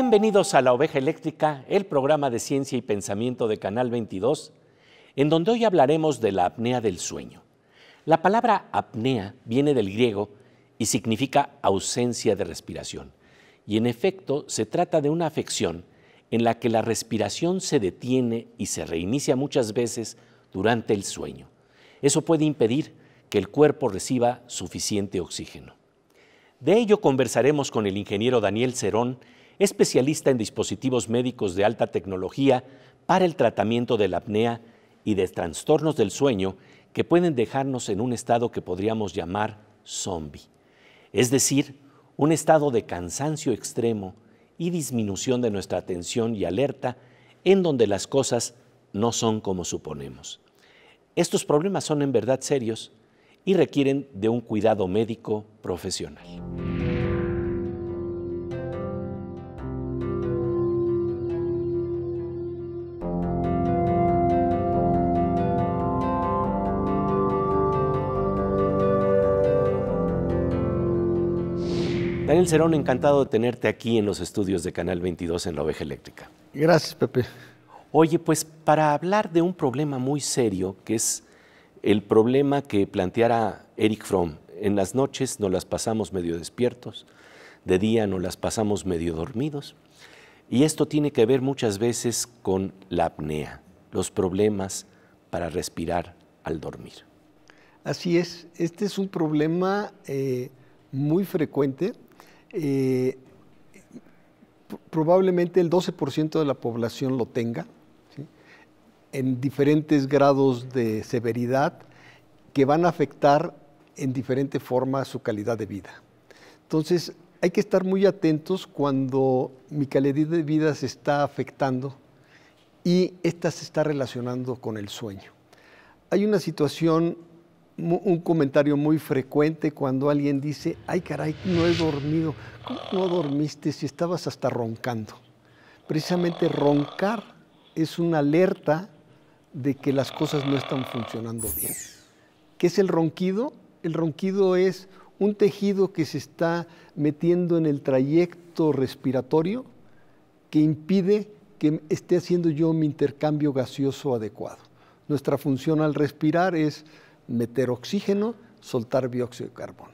Bienvenidos a La Oveja Eléctrica, el programa de ciencia y pensamiento de Canal 22, en donde hoy hablaremos de la apnea del sueño. La palabra apnea viene del griego y significa ausencia de respiración, y en efecto se trata de una afección en la que la respiración se detiene y se reinicia muchas veces durante el sueño. Eso puede impedir que el cuerpo reciba suficiente oxígeno. De ello conversaremos con el ingeniero Daniel Cerón, especialista en dispositivos médicos de alta tecnología para el tratamiento de la apnea y de trastornos del sueño que pueden dejarnos en un estado que podríamos llamar zombie, es decir, un estado de cansancio extremo y disminución de nuestra atención y alerta en donde las cosas no son como suponemos. Estos problemas son en verdad serios y requieren de un cuidado médico profesional. Daniel Cerón, encantado de tenerte aquí en los estudios de Canal 22 en la Oveja Eléctrica. Gracias, Pepe. Oye, pues para hablar de un problema muy serio, que es el problema que planteara Eric Fromm, en las noches nos las pasamos medio despiertos, de día nos las pasamos medio dormidos, y esto tiene que ver muchas veces con la apnea, los problemas para respirar al dormir. Así es, este es un problema eh, muy frecuente eh, probablemente el 12% de la población lo tenga, en diferentes grados de severidad que van a afectar en diferente forma su calidad de vida. Entonces, hay que estar muy atentos cuando mi calidad de vida se está afectando y esta se está relacionando con el sueño. Hay una situación un comentario muy frecuente cuando alguien dice, ay caray, no he dormido. ¿Cómo no dormiste si estabas hasta roncando? Precisamente roncar es una alerta de que las cosas no están funcionando bien. ¿Qué es el ronquido? El ronquido es un tejido que se está metiendo en el trayecto respiratorio que impide que esté haciendo yo mi intercambio gaseoso adecuado. Nuestra función al respirar es meter oxígeno, soltar dióxido de carbono.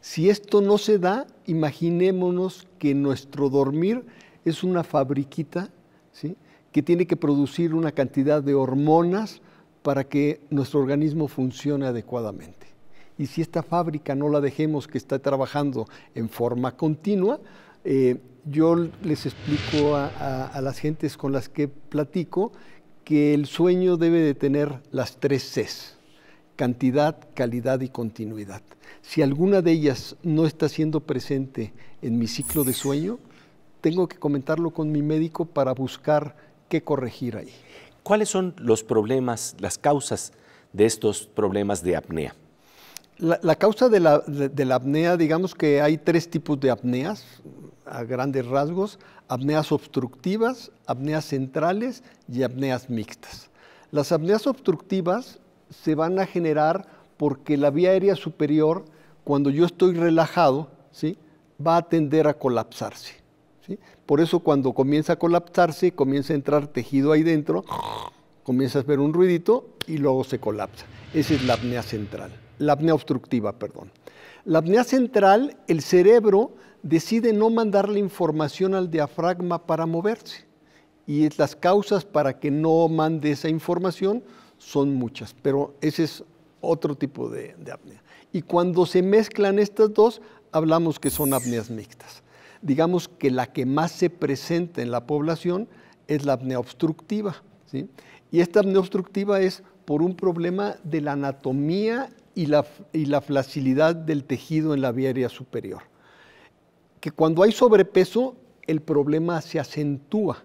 Si esto no se da, imaginémonos que nuestro dormir es una fabriquita que tiene que producir una cantidad de hormonas para que nuestro organismo funcione adecuadamente. Y si esta fábrica no la dejemos que está trabajando en forma continua, eh, yo les explico a, las gentes con las que platico que el sueño debe de tener las tres Cs cantidad, calidad y continuidad. Si alguna de ellas no está siendo presente en mi ciclo de sueño, tengo que comentarlo con mi médico para buscar qué corregir ahí. ¿Cuáles son los problemas, las causas de estos problemas de apnea? La, causa de la apnea, digamos que hay tres tipos de apneas, a grandes rasgos, apneas obstructivas, apneas centrales y apneas mixtas. Las apneas obstructivas se van a generar porque la vía aérea superior, cuando yo estoy relajado, ¿sí? va a tender a colapsarse. Por eso cuando comienza a colapsarse, comienza a entrar tejido ahí dentro, comienzas a ver un ruidito y luego se colapsa. Esa es la apnea central, la apnea obstructiva, perdón. La apnea central, el cerebro decide no mandarle información al diafragma para moverse. Y es las causas para que no mande esa información son muchas, pero ese es otro tipo de, apnea. Y cuando se mezclan estas dos, hablamos que son apneas mixtas. Digamos que la que más se presenta en la población es la apnea obstructiva. Y esta apnea obstructiva es por un problema de la anatomía y la, y la flacilidad del tejido en la vía aérea superior. Que cuando hay sobrepeso, el problema se acentúa,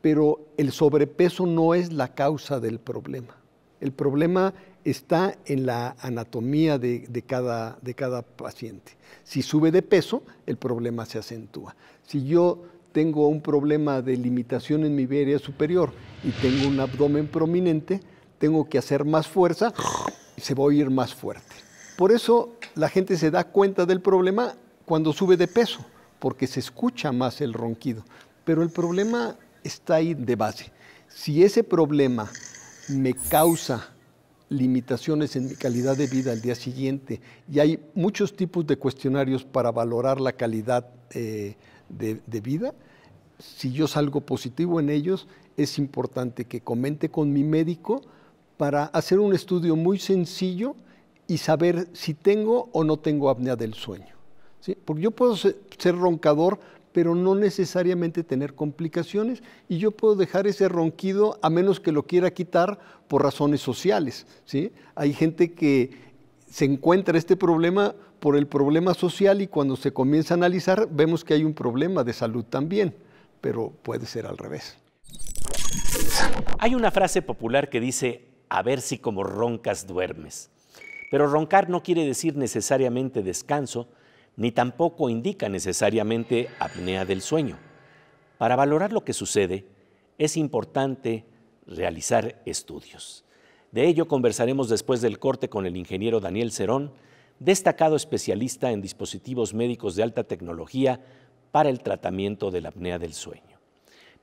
pero el sobrepeso no es la causa del problema. El problema está en la anatomía de, cada, de cada paciente. Si sube de peso, el problema se acentúa. Si yo tengo un problema de limitación en mi vía superior y tengo un abdomen prominente, tengo que hacer más fuerza y se va a oír más fuerte. Por eso la gente se da cuenta del problema cuando sube de peso, porque se escucha más el ronquido. Pero el problema está ahí de base. Si ese problema me causa limitaciones en mi calidad de vida al día siguiente. Y hay muchos tipos de cuestionarios para valorar la calidad eh, de, vida. Si yo salgo positivo en ellos, es importante que comente con mi médico para hacer un estudio muy sencillo y saber si tengo o no tengo apnea del sueño. Porque yo puedo ser roncador, pero no necesariamente tener complicaciones y yo puedo dejar ese ronquido a menos que lo quiera quitar por razones sociales. ¿sí? Hay gente que se encuentra este problema por el problema social y cuando se comienza a analizar vemos que hay un problema de salud también, pero puede ser al revés. Hay una frase popular que dice, a ver si como roncas duermes. Pero roncar no quiere decir necesariamente descanso, ni tampoco indica necesariamente apnea del sueño. Para valorar lo que sucede, es importante realizar estudios. De ello conversaremos después del corte con el ingeniero Daniel Cerón, destacado especialista en dispositivos médicos de alta tecnología para el tratamiento de la apnea del sueño.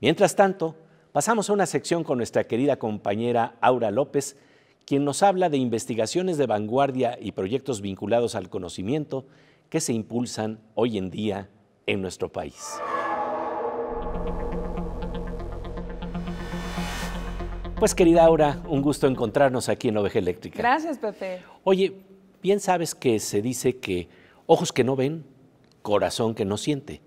Mientras tanto, pasamos a una sección con nuestra querida compañera Aura López, quien nos habla de investigaciones de vanguardia y proyectos vinculados al conocimiento que se impulsan hoy en día en nuestro país. Pues querida Aura, un gusto encontrarnos aquí en Oveja Eléctrica. Gracias, Pepe. Oye, bien sabes que se dice que ojos que no ven, corazón que no siente,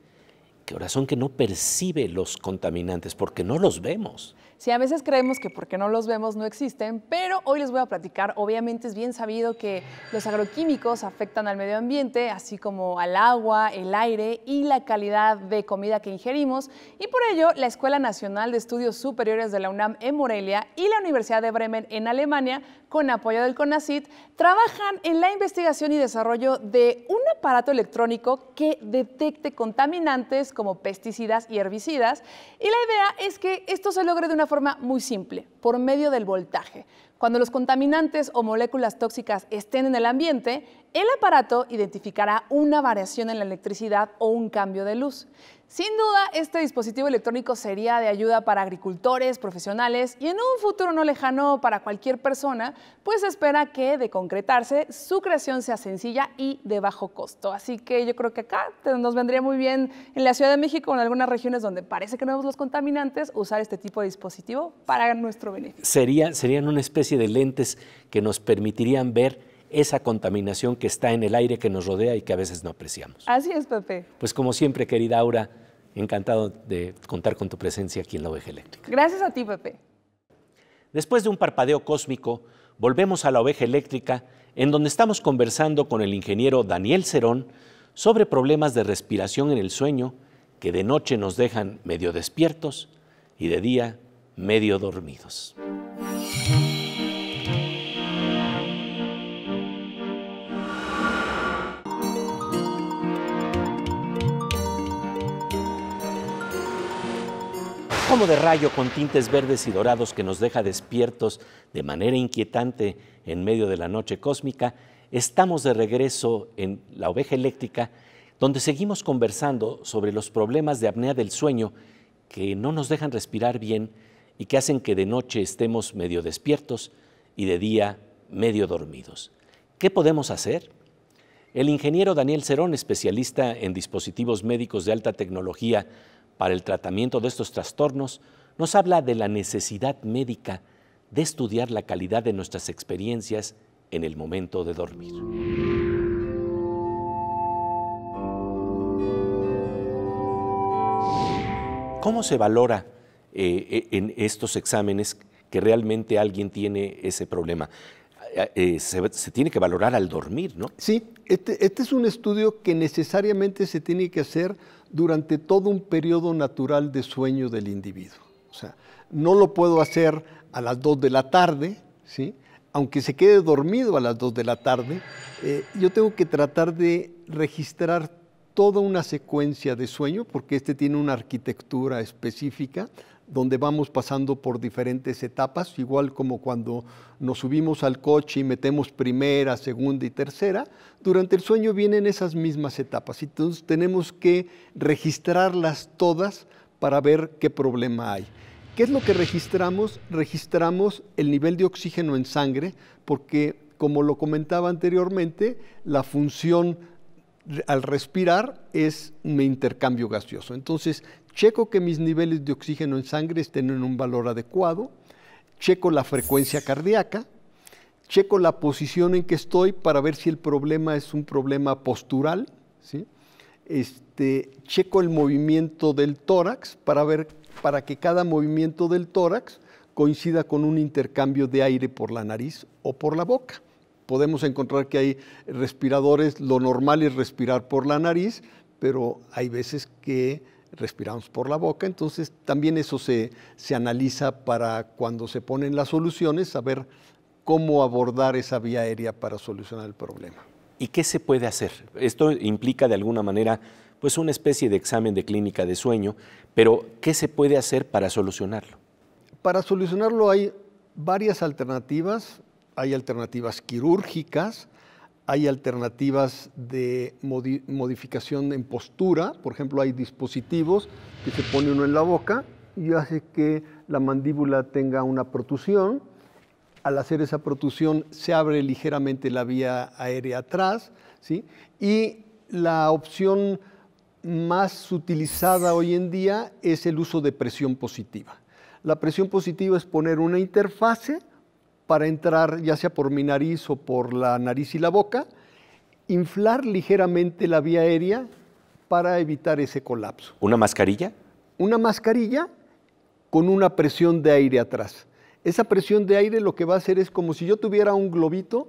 corazón que no percibe los contaminantes porque no los vemos. Si a veces creemos que porque no los vemos no existen, pero hoy les voy a platicar, obviamente es bien sabido que los agroquímicos afectan al medio ambiente, así como al agua, el aire y la calidad de comida que ingerimos, y por ello la Escuela Nacional de Estudios Superiores de la UNAM en Morelia y la Universidad de Bremen en Alemania, con apoyo del CONACIT, trabajan en la investigación y desarrollo de un aparato electrónico que detecte contaminantes como pesticidas y herbicidas, y la idea es que esto se logre de una forma muy simple por medio del voltaje. Cuando los contaminantes o moléculas tóxicas estén en el ambiente, el aparato identificará una variación en la electricidad o un cambio de luz. Sin duda, este dispositivo electrónico sería de ayuda para agricultores, profesionales y en un futuro no lejano para cualquier persona, pues espera que de concretarse su creación sea sencilla y de bajo costo. Así que yo creo que acá nos vendría muy bien en la Ciudad de México, o en algunas regiones donde parece que no vemos los contaminantes, usar este tipo de dispositivo para nuestro Sería, serían una especie de lentes que nos permitirían ver esa contaminación que está en el aire que nos rodea y que a veces no apreciamos. Así es, Pepe. Pues como siempre, querida Aura, encantado de contar con tu presencia aquí en la Oveja Eléctrica. Gracias a ti, Pepe. Después de un parpadeo cósmico, volvemos a la Oveja Eléctrica, en donde estamos conversando con el ingeniero Daniel Cerón sobre problemas de respiración en el sueño que de noche nos dejan medio despiertos y de día medio dormidos. Como de rayo con tintes verdes y dorados que nos deja despiertos de manera inquietante en medio de la noche cósmica, estamos de regreso en La Oveja Eléctrica, donde seguimos conversando sobre los problemas de apnea del sueño que no nos dejan respirar bien y que hacen que de noche estemos medio despiertos y de día medio dormidos. ¿Qué podemos hacer? El ingeniero Daniel Cerón, especialista en dispositivos médicos de alta tecnología para el tratamiento de estos trastornos, nos habla de la necesidad médica de estudiar la calidad de nuestras experiencias en el momento de dormir. ¿Cómo se valora eh, eh, en estos exámenes que realmente alguien tiene ese problema. Eh, se, tiene que valorar al dormir, ¿no? Sí, este, este, es un estudio que necesariamente se tiene que hacer durante todo un periodo natural de sueño del individuo. O sea, no lo puedo hacer a las 2 de la tarde, ¿sí? aunque se quede dormido a las 2 de la tarde, yo tengo que tratar de registrar toda una secuencia de sueño, porque este tiene una arquitectura específica, donde vamos pasando por diferentes etapas, igual como cuando nos subimos al coche y metemos primera, segunda y tercera, durante el sueño vienen esas mismas etapas. Entonces tenemos que registrarlas todas para ver qué problema hay. ¿Qué es lo que registramos? Registramos el nivel de oxígeno en sangre, porque como lo comentaba anteriormente, la función al respirar es un intercambio gaseoso. Entonces, checo que mis niveles de oxígeno en sangre estén en un valor adecuado, checo la frecuencia cardíaca, checo la posición en que estoy para ver si el problema es un problema postural, este, checo el movimiento del tórax para ver para que cada movimiento del tórax coincida con un intercambio de aire por la nariz o por la boca podemos encontrar que hay respiradores, lo normal es respirar por la nariz, pero hay veces que respiramos por la boca, entonces también eso se, analiza para cuando se ponen las soluciones, saber cómo abordar esa vía aérea para solucionar el problema. ¿Y qué se puede hacer? Esto implica de alguna manera pues una especie de examen de clínica de sueño, pero ¿qué se puede hacer para solucionarlo? Para solucionarlo hay varias alternativas hay alternativas quirúrgicas, hay alternativas de modificación en postura, por ejemplo, hay dispositivos que se pone uno en la boca y hace que la mandíbula tenga una protusión. Al hacer esa protusión se abre ligeramente la vía aérea atrás, ¿sí? Y la opción más utilizada hoy en día es el uso de presión positiva. La presión positiva es poner una interfase para entrar ya sea por mi nariz o por la nariz y la boca, inflar ligeramente la vía aérea para evitar ese colapso. ¿Una mascarilla? Una mascarilla con una presión de aire atrás. Esa presión de aire lo que va a hacer es como si yo tuviera un globito,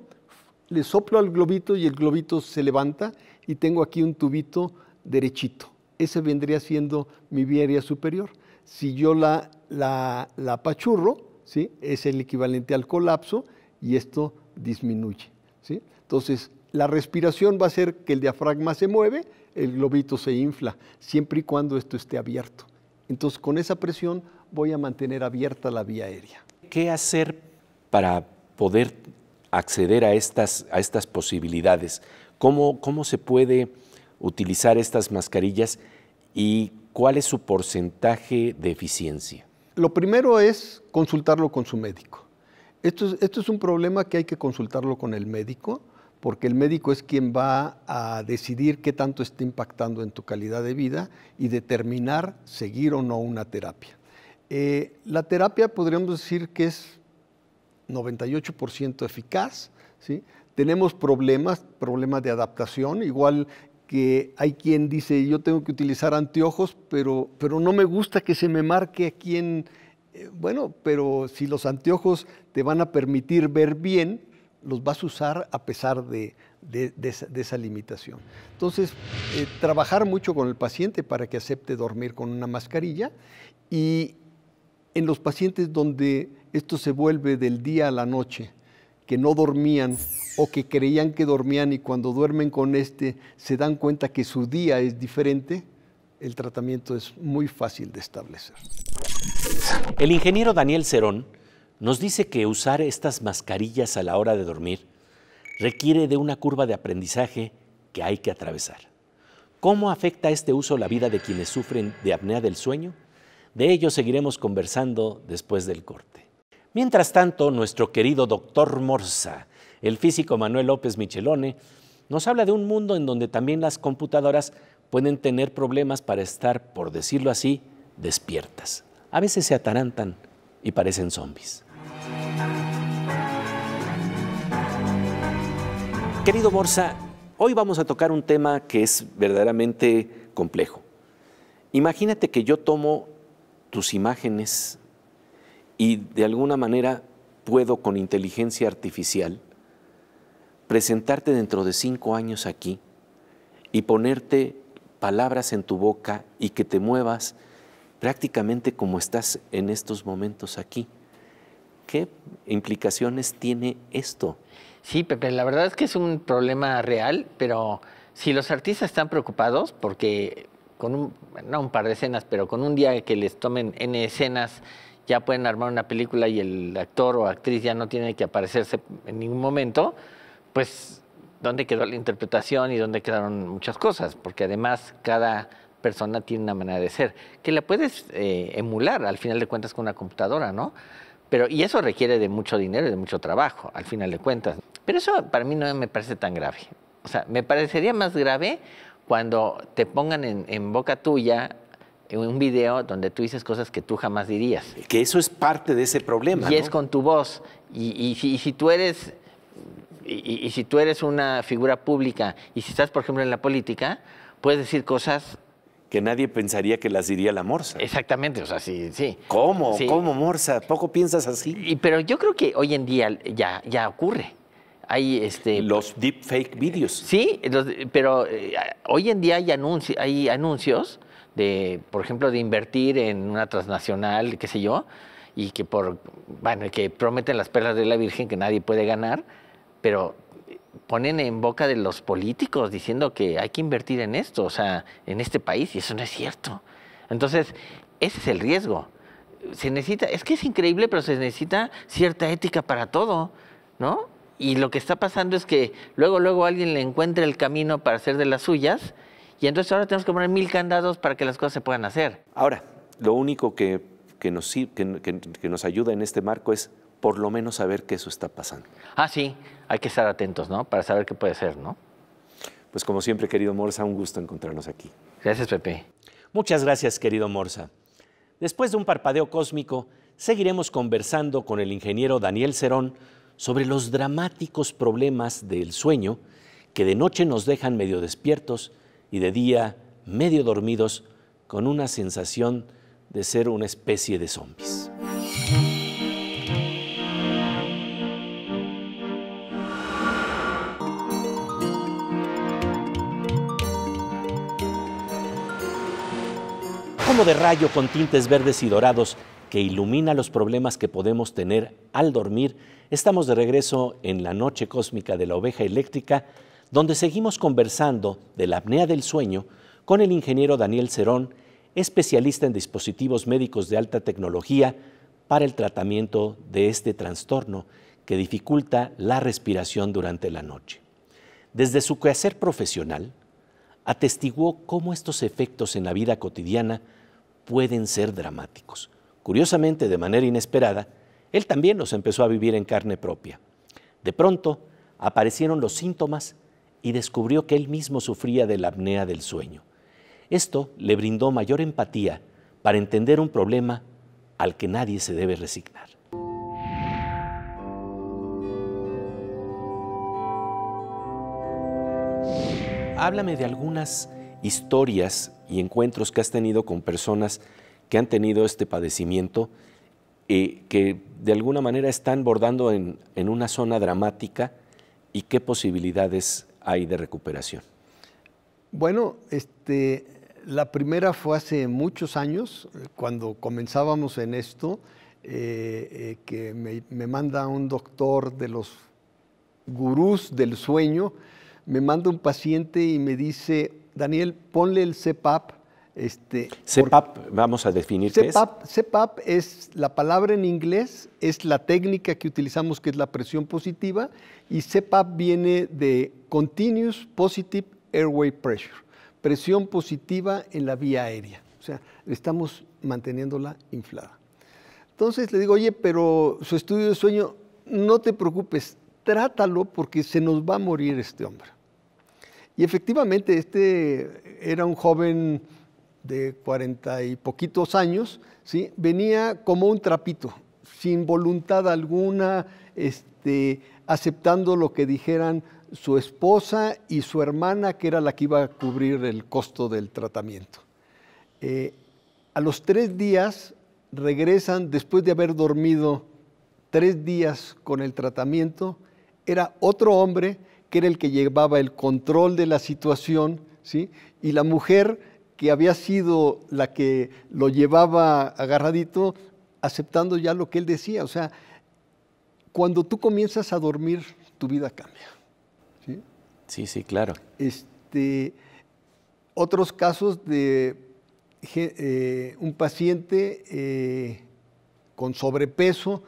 le soplo al globito y el globito se levanta y tengo aquí un tubito derechito. Ese vendría siendo mi vía aérea superior. Si yo la, la, la apachurro, ¿sí? es el equivalente al colapso y esto disminuye. ¿sí? Entonces, la respiración va a hacer que el diafragma se mueve, el globito se infla, siempre y cuando esto esté abierto. Entonces, con esa presión voy a mantener abierta la vía aérea. ¿Qué hacer para poder acceder a estas, a estas posibilidades? ¿Cómo, ¿Cómo se puede utilizar estas mascarillas y cuál es su porcentaje de eficiencia? lo primero es consultarlo con su médico. Esto es, esto es un problema que hay que consultarlo con el médico, porque el médico es quien va a decidir qué tanto está impactando en tu calidad de vida y determinar seguir o no una terapia. Eh, la terapia podríamos decir que es 98% eficaz, ¿sí? Tenemos problemas, problemas de adaptación, igual que hay quien dice, yo tengo que utilizar anteojos, pero, no me gusta que se me marque a quien eh, bueno, pero si los anteojos te van a permitir ver bien, los vas a usar a pesar de, esa, limitación. Entonces, eh, trabajar mucho con el paciente para que acepte dormir con una mascarilla y en los pacientes donde esto se vuelve del día a la noche, que no dormían o que creían que dormían y cuando duermen con este se dan cuenta que su día es diferente, el tratamiento es muy fácil de establecer. El ingeniero Daniel Cerón nos dice que usar estas mascarillas a la hora de dormir requiere de una curva de aprendizaje que hay que atravesar. ¿Cómo afecta este uso la vida de quienes sufren de apnea del sueño? De ello seguiremos conversando después del corte. Mientras tanto, nuestro querido doctor Morsa, el físico Manuel López Michelone, nos habla de un mundo en donde también las computadoras pueden tener problemas para estar, por decirlo así, despiertas. A veces se atarantan y parecen zombies. Querido Morsa, hoy vamos a tocar un tema que es verdaderamente complejo. Imagínate que yo tomo tus imágenes y de alguna manera puedo con inteligencia artificial presentarte dentro de cinco años aquí y ponerte palabras en tu boca y que te muevas prácticamente como estás en estos momentos aquí. ¿Qué implicaciones tiene esto? Sí, Pepe, la verdad es que es un problema real, pero si los artistas están preocupados porque con un, no un par de escenas, pero con un día que les tomen N escenas, ya pueden armar una película y el actor o actriz ya no tiene que aparecerse en ningún momento, pues dónde quedó la interpretación y dónde quedaron muchas cosas, porque además cada persona tiene una manera de ser, que la puedes eh, emular al final de cuentas con una computadora, ¿no? Pero, y eso requiere de mucho dinero y de mucho trabajo, al final de cuentas. Pero eso para mí no me parece tan grave. O sea, me parecería más grave cuando te pongan en boca tuya un video donde tú dices cosas que tú jamás dirías. Que eso es parte de ese problema. Y es con tu voz. Y, y, si tú eres y, si tú eres una figura pública y si estás, por ejemplo, en la política, puedes decir cosas... Que nadie pensaría que las diría la Morsa. Exactamente, o sea, sí, sí. ¿Cómo? ¿Cómo, Morsa? ¿Poco piensas así? Y, pero yo creo que hoy en día ya, ya ocurre. Hay este... Los deep fake videos. Sí, pero eh, hoy en día hay, hay anuncios de, por ejemplo, de invertir en una transnacional, qué sé yo, y que por, bueno, que prometen las perlas de la Virgen que nadie puede ganar, pero ponen en boca de los políticos diciendo que hay que invertir en esto, o sea, en este país, y eso no es cierto. Entonces, ese es el riesgo. Se necesita, es que es increíble, pero se necesita cierta ética para todo, ¿no? Y lo que está pasando es que luego, luego alguien le encuentra el camino para hacer de las suyas, y entonces ahora tenemos que poner mil candados para que las cosas se puedan hacer. Ahora, lo único que, que nos, ayuda en este marco es por lo menos saber que eso está pasando. Ah, sí, hay que estar atentos, ¿no? Para saber qué puede ser, ¿no? Pues como siempre, querido Morsa, un gusto encontrarnos aquí. Gracias, Pepe. Muchas gracias, querido Morsa. Después de un parpadeo cósmico, seguiremos conversando con el ingeniero Daniel Cerón sobre los dramáticos problemas del sueño que de noche nos dejan medio despiertos y de día medio dormidos con una sensación de ser una especie de zombies. Como de rayo con tintes verdes y dorados que ilumina los problemas que podemos tener al dormir, estamos de regreso en la noche cósmica de la oveja eléctrica donde seguimos conversando de la apnea del sueño con el ingeniero Daniel Cerón, especialista en dispositivos médicos de alta tecnología para el tratamiento de este trastorno que dificulta la respiración durante la noche. Desde su quehacer profesional, atestiguó cómo estos efectos en la vida cotidiana pueden ser dramáticos. Curiosamente, de manera inesperada, él también los empezó a vivir en carne propia. De pronto, aparecieron los síntomas y descubrió que él mismo sufría de la apnea del sueño. Esto le brindó mayor empatía para entender un problema al que nadie se debe resignar. Háblame de algunas historias y encuentros que has tenido con personas que han tenido este padecimiento y eh, que de alguna manera están bordando en, en una zona dramática y qué posibilidades hay de recuperación? Bueno, este, la primera fue hace muchos años, cuando comenzábamos en esto, eh, eh, que me, manda un doctor de los gurús del sueño, me manda un paciente y me dice, Daniel, ponle el CEPAP. Este, CEPAP, vamos a definir CEPAP, es. es la palabra en inglés, es la técnica que utilizamos que es la presión positiva y CEPAP viene de Continuous Positive Airway Pressure, presión positiva en la vía aérea. O sea, estamos manteniéndola inflada. Entonces le digo, oye, pero su estudio de sueño, no te preocupes, trátalo porque se nos va a morir este hombre. Y efectivamente, este era un joven de cuarenta y poquitos años, ¿sí? venía como un trapito, sin voluntad alguna, este, aceptando lo que dijeran su esposa y su hermana, que era la que iba a cubrir el costo del tratamiento. Eh, a los tres días regresan después de haber dormido tres días con el tratamiento, era otro hombre que era el que llevaba el control de la situación, ¿sí? y la mujer que había sido la que lo llevaba agarradito, aceptando ya lo que él decía. O sea, cuando tú comienzas a dormir, tu vida cambia. Sí, sí, claro. Este, otros casos de eh, un paciente eh, con sobrepeso,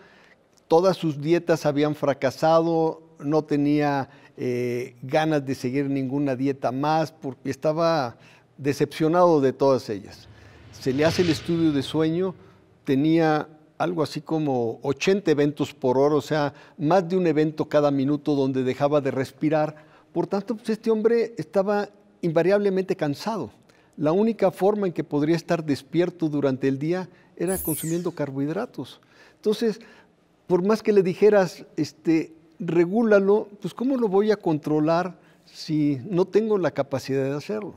todas sus dietas habían fracasado, no tenía eh, ganas de seguir ninguna dieta más porque estaba decepcionado de todas ellas. Se le hace el estudio de sueño, tenía algo así como 80 eventos por hora, o sea, más de un evento cada minuto donde dejaba de respirar. Por tanto, pues, este hombre estaba invariablemente cansado. La única forma en que podría estar despierto durante el día era consumiendo carbohidratos. Entonces, por más que le dijeras, este, regúlalo, pues ¿cómo lo voy a controlar si no tengo la capacidad de hacerlo?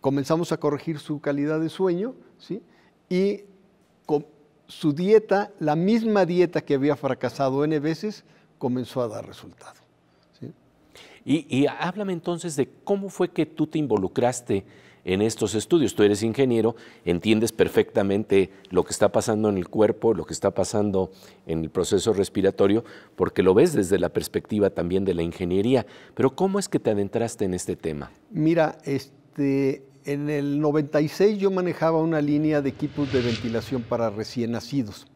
comenzamos a corregir su calidad de sueño, ¿sí? Y con su dieta, la misma dieta que había fracasado N veces, comenzó a dar resultado. Y, y háblame entonces de cómo fue que tú te involucraste en estos estudios. Tú eres ingeniero, entiendes perfectamente lo que está pasando en el cuerpo, lo que está pasando en el proceso respiratorio, porque lo ves desde la perspectiva también de la ingeniería. Pero ¿cómo es que te adentraste en este tema? Mira, este, en el 96 yo manejaba una línea de equipos de ventilación para recién nacidos.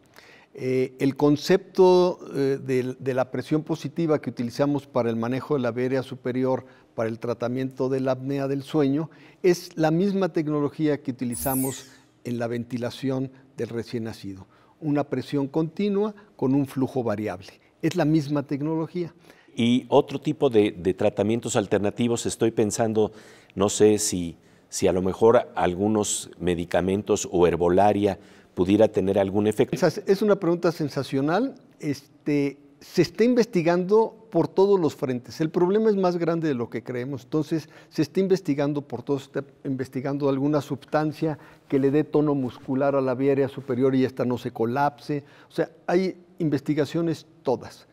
Eh, el concepto eh, de, la presión positiva que utilizamos para el manejo de la vía superior para el tratamiento de la apnea del sueño es la misma tecnología que utilizamos en la ventilación del recién nacido. Una presión continua con un flujo variable. Es la misma tecnología. Y otro tipo de tratamientos alternativos, estoy pensando, no sé si si a lo mejor algunos medicamentos o herbolaria pudiera tener algún efecto. Es una pregunta sensacional. Este, se está investigando por todos los frentes. El problema es más grande de lo que creemos. Entonces, se está investigando por todos, está investigando alguna sustancia que le dé tono muscular a la vía aérea superior y esta no se colapse. O sea, hay investigaciones todas.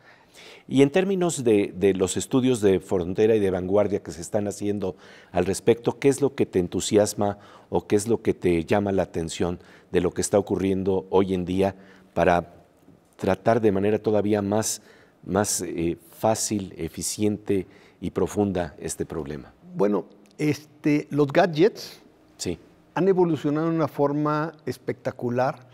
Y en términos de, los estudios de frontera y de vanguardia que se están haciendo al respecto, ¿qué es lo que te entusiasma o qué es lo que te llama la atención de lo que está ocurriendo hoy en día para tratar de manera todavía más, más eh, fácil, eficiente y profunda este problema? Bueno, este, los gadgets sí. han evolucionado de una forma espectacular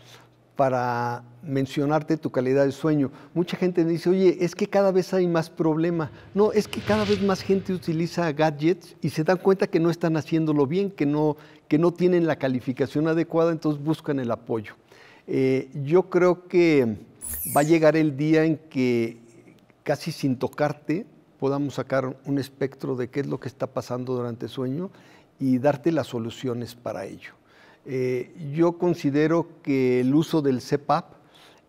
para mencionarte tu calidad de sueño. Mucha gente dice, oye, es que cada vez hay más problema. No, es que cada vez más gente utiliza gadgets y se dan cuenta que no están haciéndolo bien, que no, que no tienen la calificación adecuada, entonces buscan el apoyo. Eh, yo creo que va a llegar el día en que casi sin tocarte podamos sacar un espectro de qué es lo que está pasando durante el sueño y darte las soluciones para ello. Eh, yo considero que el uso del CEPAP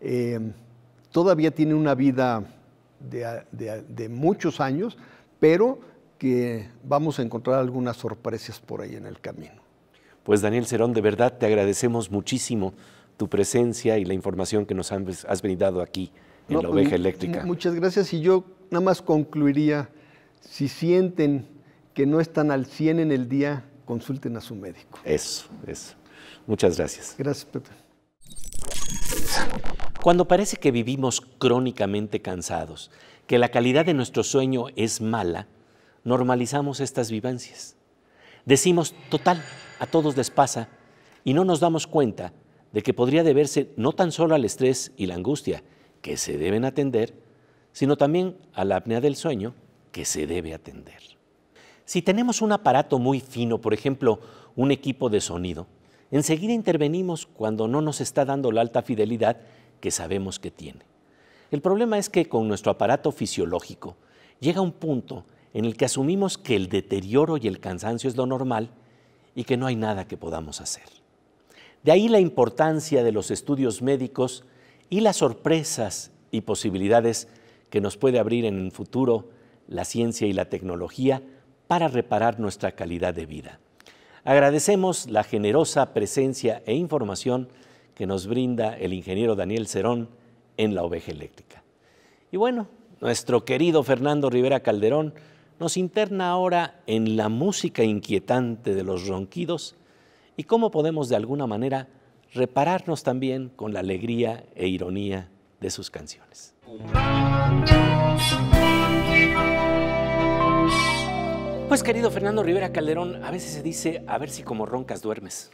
eh, todavía tiene una vida de, muchos años, pero que vamos a encontrar algunas sorpresas por ahí en el camino. Pues Daniel Cerón, de verdad te agradecemos muchísimo tu presencia y la información que nos has, pues, has brindado aquí en la pues, oveja eléctrica. Muchas gracias y yo nada más concluiría, si sienten que no están al 100 en el día, consulten a su médico. Eso, eso. Muchas gracias. Gracias, Pepe. Cuando parece que vivimos crónicamente cansados, que la calidad de nuestro sueño es mala, normalizamos estas vivencias. Decimos, total, a todos les pasa, y no nos damos cuenta de que podría deberse no tan solo al estrés y la angustia, que se deben atender, sino también a la apnea del sueño, que se debe atender. Si tenemos un aparato muy fino, por ejemplo, un equipo de sonido, Enseguida intervenimos cuando no nos está dando la alta fidelidad que sabemos que tiene. El problema es que con nuestro aparato fisiológico llega un punto en el que asumimos que el deterioro y el cansancio es lo normal y que no hay nada que podamos hacer. De ahí la importancia de los estudios médicos y las sorpresas y posibilidades que nos puede abrir en el futuro la ciencia y la tecnología para reparar nuestra calidad de vida. Agradecemos la generosa presencia e información que nos brinda el ingeniero Daniel Cerón en la oveja eléctrica. Y bueno, nuestro querido Fernando Rivera Calderón nos interna ahora en la música inquietante de los ronquidos y cómo podemos de alguna manera repararnos también con la alegría e ironía de sus canciones. Pues querido Fernando Rivera Calderón, a veces se dice, a ver si como roncas duermes.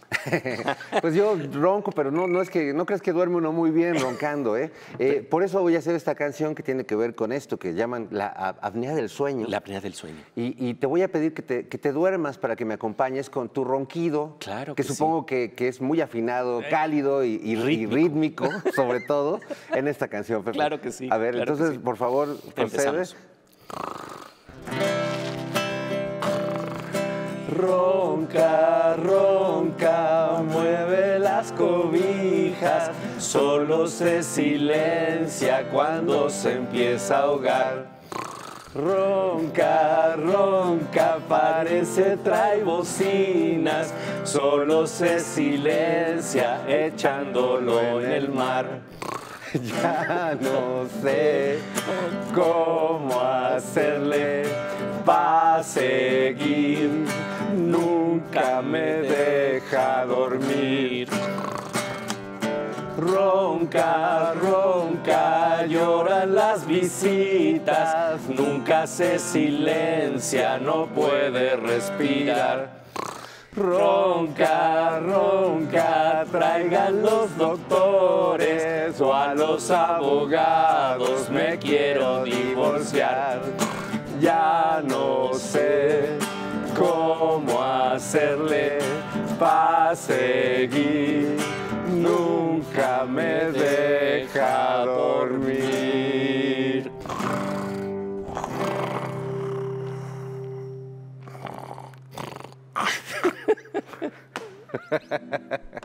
pues yo ronco, pero no, no es que no crees que duerme uno muy bien roncando, ¿eh? eh por eso voy a hacer esta canción que tiene que ver con esto, que llaman la apnea del sueño. La apnea del sueño. Y, te voy a pedir que te, duermas para que me acompañes con tu ronquido. Claro. Que, supongo que, es muy afinado, eh. cálido y, rítmico. sobre todo, en esta canción. Claro que sí. A ver, entonces, por favor, procedes. Ronca, ronca, mueve las cobijas, solo se silencia cuando se empieza a ahogar. Ronca, ronca, parece trae bocinas, solo se silencia echándolo en el mar. Ya no sé cómo hacerle pa' seguir nunca me deja dormir. Ronca, ronca, lloran las visitas, nunca se silencia, no puede respirar. Ronca, ronca, traigan los doctores o a los abogados, me quiero divorciar. Ya no sé cómo hacerle para seguir. Nunca me deja dormir.